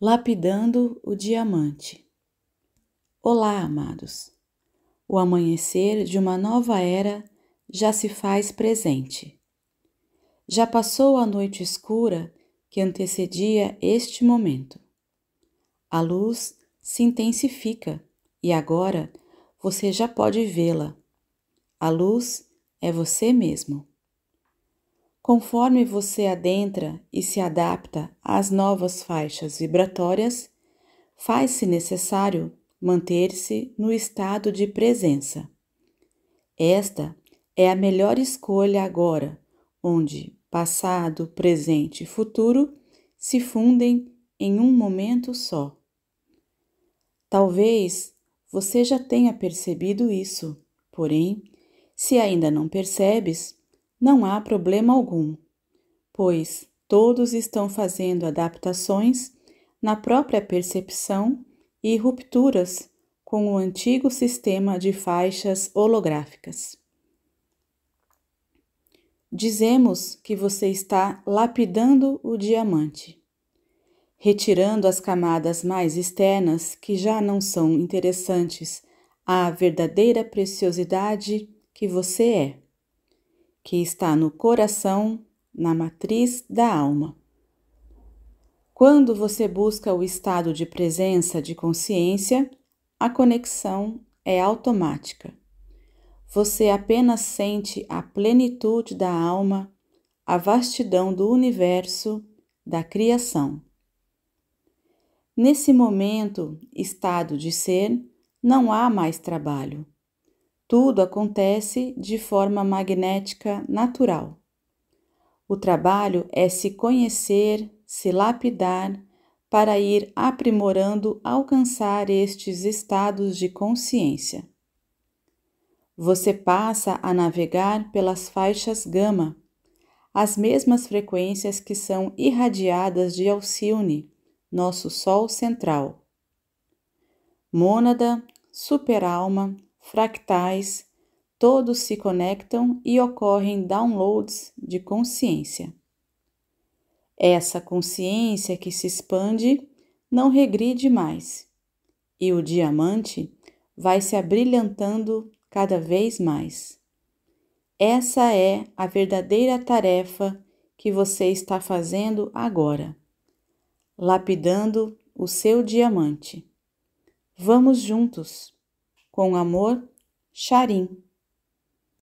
Lapidando o diamante. Olá, amados. O amanhecer de uma nova era já se faz presente. Já passou a noite escura que antecedia este momento. A luz se intensifica e agora você já pode vê-la. A luz é você mesmo. Conforme você adentra e se adapta às novas faixas vibratórias, faz-se necessário manter-se no estado de presença. Esta é a melhor escolha agora, onde Passado, presente e futuro se fundem em um momento só. Talvez você já tenha percebido isso, porém, se ainda não percebes, não há problema algum, pois todos estão fazendo adaptações na própria percepção e rupturas com o antigo sistema de faixas holográficas dizemos que você está lapidando o diamante, retirando as camadas mais externas que já não são interessantes à verdadeira preciosidade que você é, que está no coração, na matriz da alma. Quando você busca o estado de presença de consciência, a conexão é automática você apenas sente a plenitude da alma, a vastidão do universo, da criação. Nesse momento, estado de ser, não há mais trabalho. Tudo acontece de forma magnética natural. O trabalho é se conhecer, se lapidar, para ir aprimorando, alcançar estes estados de consciência. Você passa a navegar pelas faixas gama, as mesmas frequências que são irradiadas de Alcione, nosso Sol central. Mônada, superalma, fractais, todos se conectam e ocorrem downloads de consciência. Essa consciência que se expande não regride mais, e o diamante vai se abrilhantando cada vez mais. Essa é a verdadeira tarefa que você está fazendo agora, lapidando o seu diamante. Vamos juntos, com amor, Charim.